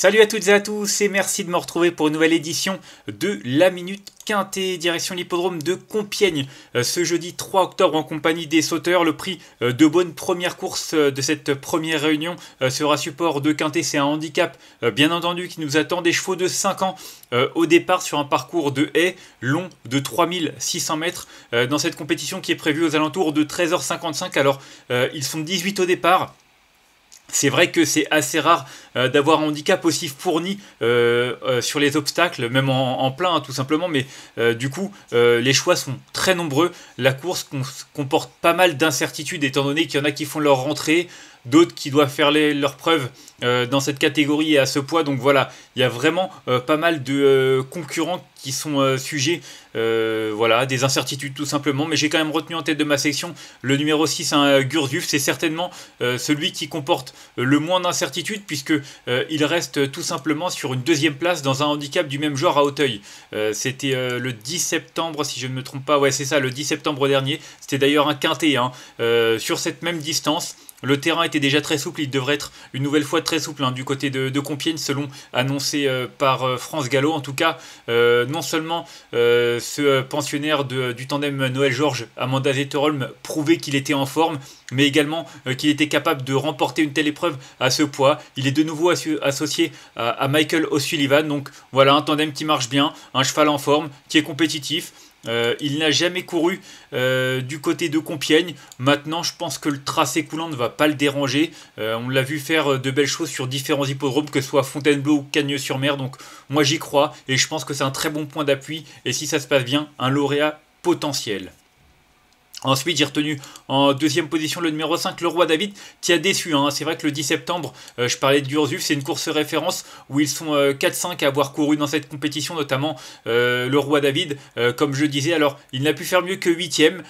Salut à toutes et à tous et merci de me retrouver pour une nouvelle édition de La Minute Quintet, direction l'hippodrome de Compiègne euh, ce jeudi 3 octobre en compagnie des sauteurs. Le prix euh, de bonne première course euh, de cette première réunion sera support de Quintet. C'est un handicap bien entendu qui nous attend des chevaux de 5 ans au départ sur un parcours de haies long de 3600 mètres dans cette compétition qui est prévue aux alentours de 13h55. Alors ils sont 18 au départ. C'est vrai que c'est assez rare euh, d'avoir un handicap aussi fourni euh, euh, sur les obstacles, même en, plein hein, tout simplement, mais du coup les choix sont très nombreux. La course comporte pas mal d'incertitudes étant donné qu'il y en a qui font leur rentrée, d'autres qui doivent faire les, leurs preuves euh, dans cette catégorie et à ce poids. Donc voilà, il y a vraiment euh, pas mal de euh, concurrents qui sont sujets voilà, des incertitudes tout simplement. Mais j'ai quand même retenu en tête de ma section le numéro 6, un hein, C'est certainement celui qui comporte le moins d'incertitudes puisqu'il il reste tout simplement sur une deuxième place dans un handicap du même genre à Hauteuil. C'était le 10 septembre, si je ne me trompe pas, ouais c'est ça, le 10 septembre dernier. C'était d'ailleurs un quintet hein, sur cette même distance. Le terrain est était déjà très souple, il devrait être une nouvelle fois très souple hein, du côté de, Compiègne, selon annoncé euh, par euh, France Gallo. En tout cas, euh, non seulement ce pensionnaire du tandem Noël-Georges, Amanda Zetterholm, prouvait qu'il était en forme, mais également qu'il était capable de remporter une telle épreuve à ce poids. Il est de nouveau associé à Michael O'Sullivan, donc voilà un tandem qui marche bien, un cheval en forme, qui est compétitif. Euh, il n'a jamais couru euh, du côté de Compiègne. Maintenant, je pense que le tracé coulant ne va pas le déranger. Euh, on l'a vu faire de belles choses sur différents hippodromes, que ce soit Fontainebleau ou Cagnes-sur-Mer. Donc, moi, j'y crois et je pense que c'est un très bon point d'appui. Et si ça se passe bien, un lauréat potentiel. Ensuite, j'ai retenu en deuxième position le numéro 5, le roi David, qui a déçu. Hein. C'est vrai que le 10 septembre, euh, je parlais de Gurzuf, c'est une course référence où ils sont 4-5 euh, à avoir couru dans cette compétition, notamment euh, le roi David, comme je disais. Alors, il n'a pu faire mieux que 8ème.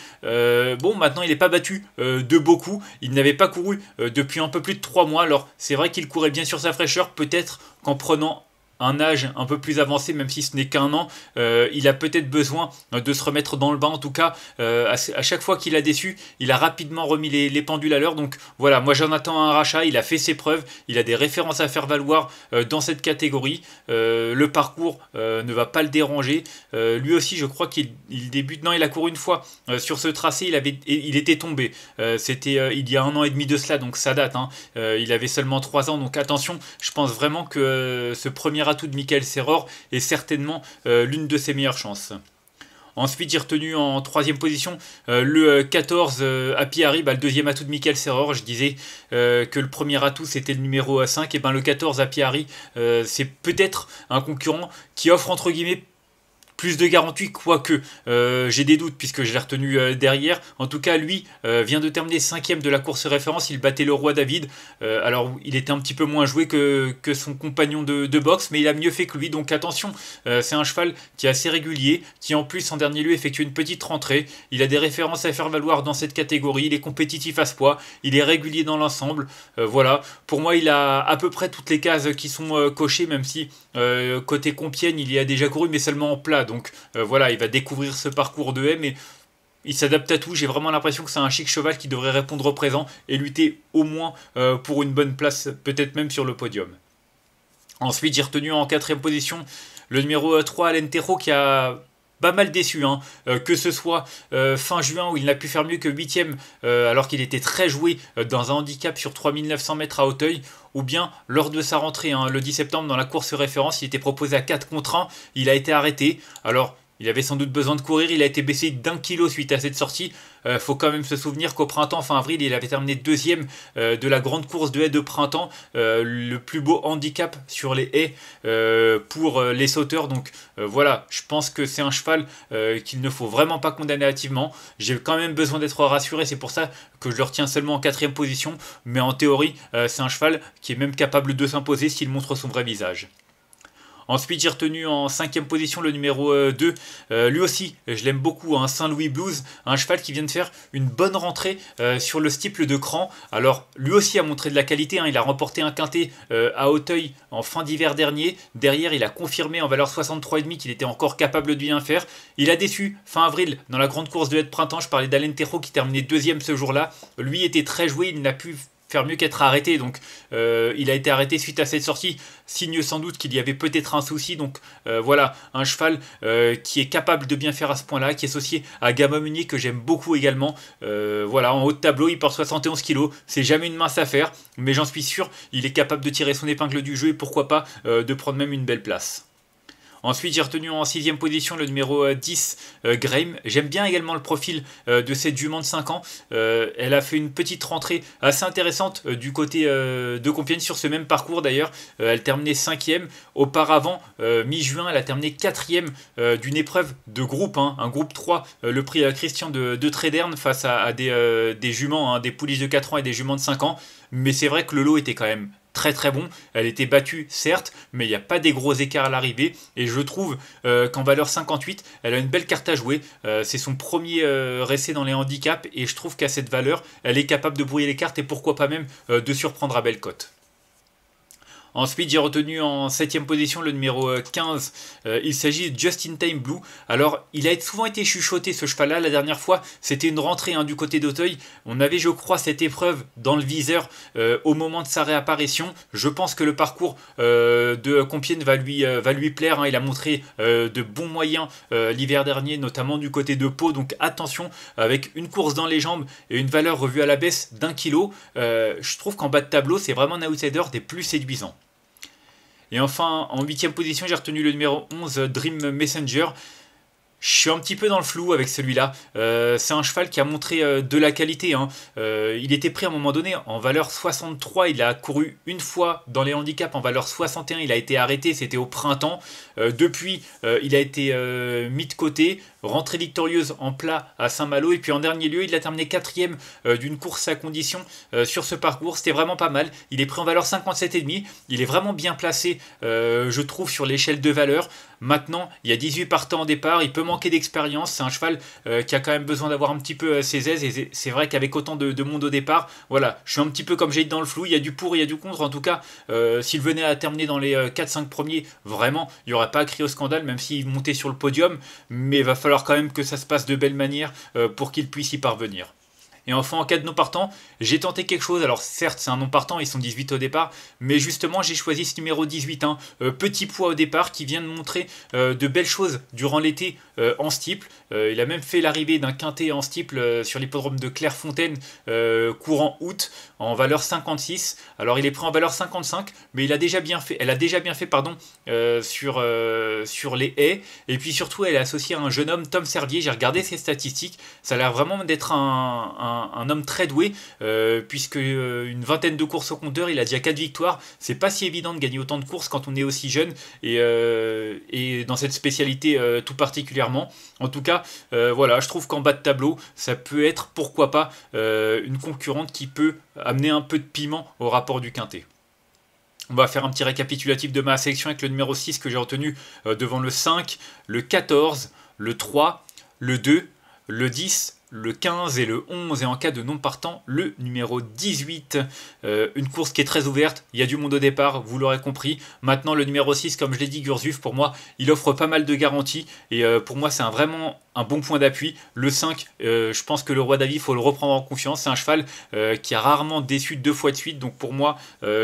bon, maintenant, il n'est pas battu de beaucoup. Il n'avait pas couru depuis un peu plus de 3 mois. Alors, c'est vrai qu'il courait bien sur sa fraîcheur, peut-être qu'en prenant un âge un peu plus avancé, même si ce n'est qu'un an, euh, il a peut-être besoin euh, de se remettre dans le bain. En tout cas, euh, à, chaque fois qu'il a déçu, il a rapidement remis les, pendules à l'heure. Donc voilà, moi j'en attends un rachat. Il a fait ses preuves, il a des références à faire valoir dans cette catégorie. le parcours ne va pas le déranger. lui aussi, je crois qu'il débute. Non, il a couru une fois sur ce tracé. Il avait, il était tombé. C'était il y a un an et demi de cela, donc ça date. Hein. il avait seulement 3 ans. Donc attention, je pense vraiment que ce premier atout de Michael Serror est certainement euh, l'une de ses meilleures chances. Ensuite, j'ai retenu en troisième position euh, le 14 euh, à Happy bah, le deuxième atout de Michael Serror. Je disais que le premier atout c'était le numéro 5. Et ben le 14 à Harry, c'est peut-être un concurrent qui offre entre guillemets plus de garantie, quoique euh, j'ai des doutes puisque je l'ai retenu euh, derrière. En tout cas, lui euh, vient de terminer cinquième de la course référence. Il battait le roi David. alors, il était un petit peu moins joué que, son compagnon de, de, boxe, mais il a mieux fait que lui. Donc, attention, c'est un cheval qui est assez régulier, qui en plus, en dernier lieu, effectue une petite rentrée. Il a des références à faire valoir dans cette catégorie. Il est compétitif à ce poids. Il est régulier dans l'ensemble. voilà. Pour moi, il a à peu près toutes les cases qui sont cochées, même si côté Compiègne, il y a déjà couru, mais seulement en plat. Donc euh, voilà, il va découvrir ce parcours de haie, mais il s'adapte à tout. J'ai vraiment l'impression que c'est un chic cheval qui devrait répondre au présent et lutter au moins euh, pour une bonne place, peut-être même sur le podium. Ensuite, j'ai retenu en quatrième position le numéro 3 Alentejo qui a pas mal déçu, hein. euh, que ce soit euh, fin juin où il n'a pu faire mieux que 8ème euh, alors qu'il était très joué dans un handicap sur 3900 mètres à Hauteuil, ou bien lors de sa rentrée hein, le 10 septembre dans la course référence, il était proposé à 4 contre 1, il a été arrêté. Alors il avait sans doute besoin de courir, il a été baissé d'un kilo suite à cette sortie. Il euh, faut quand même se souvenir qu'au printemps, fin avril, il avait terminé deuxième euh, de la grande course de haies de printemps, euh, le plus beau handicap sur les haies pour les sauteurs. Donc voilà, je pense que c'est un cheval qu'il ne faut vraiment pas condamner hâtivement. J'ai quand même besoin d'être rassuré, c'est pour ça que je le retiens seulement en quatrième position, mais en théorie, c'est un cheval qui est même capable de s'imposer s'il montre son vrai visage. Ensuite, j'ai retenu en cinquième position le numéro 2. Euh, euh, lui aussi, je l'aime beaucoup, un hein, Saint-Louis Blues, un cheval qui vient de faire une bonne rentrée euh, sur le stiple de Cran. Alors, lui aussi a montré de la qualité. Hein. il a remporté un quintet à Hauteuil en fin d'hiver dernier. Derrière, il a confirmé en valeur 63,5 qu'il était encore capable de bien faire. Il a déçu fin avril dans la grande course de l'aide printemps. Je parlais d'Alentero qui terminait deuxième ce jour-là. Lui était très joué, il n'a pu faire mieux qu'être arrêté. Donc euh, il a été arrêté suite à cette sortie, signe sans doute qu'il y avait peut-être un souci. Donc euh, voilà, un cheval euh, qui est capable de bien faire à ce point-là, qui est associé à Gamma Munier que j'aime beaucoup également. voilà, en haut de tableau, il porte 71 kg, c'est jamais une mince affaire, mais j'en suis sûr, il est capable de tirer son épingle du jeu et pourquoi pas de prendre même une belle place. Ensuite, j'ai retenu en sixième position le numéro 10, euh, euh, Graham. J'aime bien également le profil euh, de cette jument de 5 ans. elle a fait une petite rentrée assez intéressante du côté de Compiègne sur ce même parcours d'ailleurs. elle terminait 5 ème Auparavant, mi-juin, elle a terminé 4 d'une épreuve de groupe, hein. un groupe 3, le prix Christian de, de Tréderne face à, des, juments, hein, des pouliches de 4 ans et des juments de 5 ans. Mais c'est vrai que le lot était quand même très très bon. Elle était battue, certes, mais il n'y a pas des gros écarts à l'arrivée. Et je trouve euh, qu'en valeur 58, elle a une belle carte à jouer. Euh, c'est son premier euh, dans les handicaps. Et je trouve qu'à cette valeur, elle est capable de brouiller les cartes et pourquoi pas même euh, de surprendre à belle cote. Ensuite, j'ai retenu en 7ème position le numéro 15. Euh, euh, il s'agit de Justin Time Blue. Alors, il a souvent été chuchoté ce cheval-là. La dernière fois, c'était une rentrée hein, du côté d'Auteuil. On avait, je crois, cette épreuve dans le viseur euh, au moment de sa réapparition. Je pense que le parcours de Compiègne va lui, plaire. Hein. Il a montré de bons moyens l'hiver dernier, notamment du côté de Pau. Donc, attention, avec une course dans les jambes et une valeur revue à la baisse d'un kilo, je trouve qu'en bas de tableau, c'est vraiment un outsider des plus séduisants. Et enfin, en huitième position, j'ai retenu le numéro 11, Dream Messenger. Je suis un petit peu dans le flou avec celui-là. Euh, c'est un cheval qui a montré euh, de la qualité. Hein. Euh, il était pris à un moment donné en valeur 63. Il a couru une fois dans les handicaps en valeur 61. Il a été arrêté, c'était au printemps. depuis, il a été mis de côté, rentré victorieuse en plat à Saint-Malo. Et puis en dernier lieu, il a terminé quatrième d'une course à condition sur ce parcours. C'était vraiment pas mal. Il est pris en valeur 57,5. Il est vraiment bien placé, je trouve, sur l'échelle de valeur. Maintenant, il y a 18 partants au départ, il peut manquer d'expérience, c'est un cheval euh, qui a quand même besoin d'avoir un petit peu euh, ses aises, et c'est vrai qu'avec autant de, monde au départ, voilà, je suis un petit peu comme j'ai dans le flou, il y a du pour, il y a du contre, en tout cas, euh, s'il venait à terminer dans les 4-5 premiers, vraiment, il n'y aurait pas à crier au scandale, même s'il montait sur le podium, mais il va falloir quand même que ça se passe de belle manière pour qu'il puisse y parvenir. Et enfin, en cas de non partant, j'ai tenté quelque chose. Alors certes, c'est un non partant, ils sont 18 au départ, mais justement, j'ai choisi ce numéro 18, hein. euh, petit poids au départ, qui vient de montrer euh, de belles choses durant l'été euh, en steeple. il a même fait l'arrivée d'un quintet en steeple sur l'hippodrome de Clairefontaine courant août en valeur 56. Alors il est pris en valeur 55, mais il a déjà bien fait, elle a déjà bien fait pardon, sur, sur les haies. Et puis surtout, elle est associée à un jeune homme, Tom Servier. J'ai regardé ses statistiques. Ça a l'air vraiment d'être un un, homme très doué, euh, puisque euh, une vingtaine de courses au compteur, il a déjà 4 victoires. C'est pas si évident de gagner autant de courses quand on est aussi jeune et, euh, dans cette spécialité tout particulièrement. En tout cas, voilà, je trouve qu'en bas de tableau, ça peut être pourquoi pas une concurrente qui peut amener un peu de piment au rapport du quintet. On va faire un petit récapitulatif de ma sélection avec le numéro 6 que j'ai retenu devant le 5, le 14, le 3, le 2, le 10, le 15 et le 11 et en cas de non partant le numéro 18. Euh, une course qui est très ouverte, il y a du monde au départ, vous l'aurez compris. Maintenant le numéro 6, comme je l'ai dit, Gursuf pour moi, il offre pas mal de garanties et euh, pour moi c'est un, vraiment un bon point d'appui. Le 5, euh, je pense que le roi David, il faut le reprendre en confiance. C'est un cheval qui a rarement déçu deux fois de suite. Donc pour moi,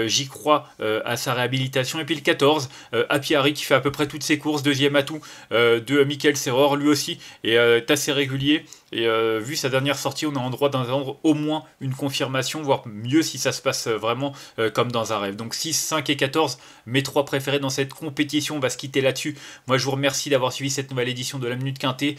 j'y crois à sa réhabilitation. Et puis le 14, Harry qui fait à peu près toutes ses courses. Deuxième atout de Michael Serror, lui aussi est assez régulier. Et euh, vu sa dernière sortie, on a en droit d'attendre au moins une confirmation, voire mieux si ça se passe euh, vraiment euh, comme dans un rêve. Donc 6, 5 et 14, mes trois préférés dans cette compétition, on va se quitter là-dessus. Moi je vous remercie d'avoir suivi cette nouvelle édition de la Minute Quintée.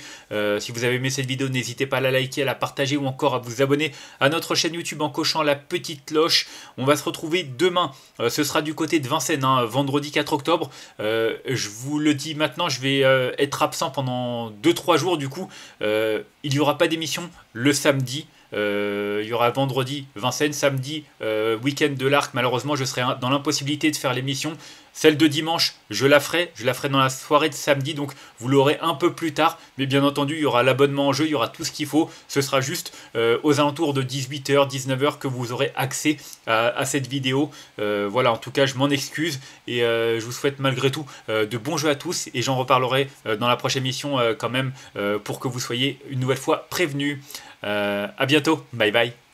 si vous avez aimé cette vidéo, n'hésitez pas à la liker, à la partager ou encore à vous abonner à notre chaîne YouTube en cochant la petite cloche. On va se retrouver demain. ce sera du côté de Vincennes, hein, vendredi 4 octobre. je vous le dis maintenant, je vais être absent pendant 2-3 jours du coup. il y aura n'y aura pas d'émission le samedi euh, il y aura vendredi, Vincennes, samedi, euh, week-end de l'Arc. Malheureusement, je serai dans l'impossibilité de faire l'émission. Celle de dimanche, je la ferai. Je la ferai dans la soirée de samedi, donc vous l'aurez un peu plus tard. Mais bien entendu, il y aura l'abonnement en jeu, il y aura tout ce qu'il faut. Ce sera juste euh, aux alentours de 18h, 19h que vous aurez accès à, à cette vidéo. voilà, en tout cas, je m'en excuse et je vous souhaite malgré tout de bons jeux à tous. Et j'en reparlerai dans la prochaine émission quand même pour que vous soyez une nouvelle fois prévenus. Euh, à bientôt. Bye bye.